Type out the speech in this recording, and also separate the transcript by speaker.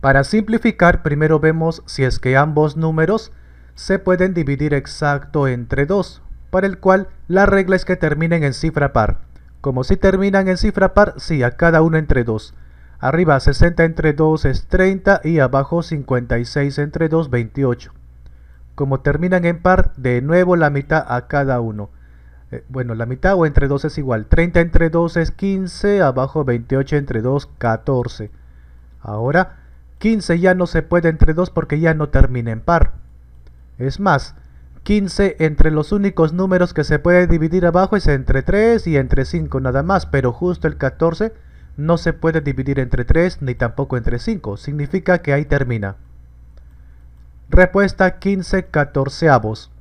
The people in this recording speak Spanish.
Speaker 1: Para simplificar, primero vemos si es que ambos números se pueden dividir exacto entre 2, para el cual la regla es que terminen en cifra par. Como si terminan en cifra par, sí, a cada uno entre 2. Arriba 60 entre 2 es 30 y abajo 56 entre 2, 28. Como terminan en par, de nuevo la mitad a cada uno. Eh, bueno, la mitad o entre 2 es igual. 30 entre 2 es 15, abajo 28 entre 2, 14. Ahora 15 ya no se puede entre 2 porque ya no termina en par. Es más, 15 entre los únicos números que se puede dividir abajo es entre 3 y entre 5 nada más, pero justo el 14 no se puede dividir entre 3 ni tampoco entre 5, significa que ahí termina. Respuesta 15 catorceavos.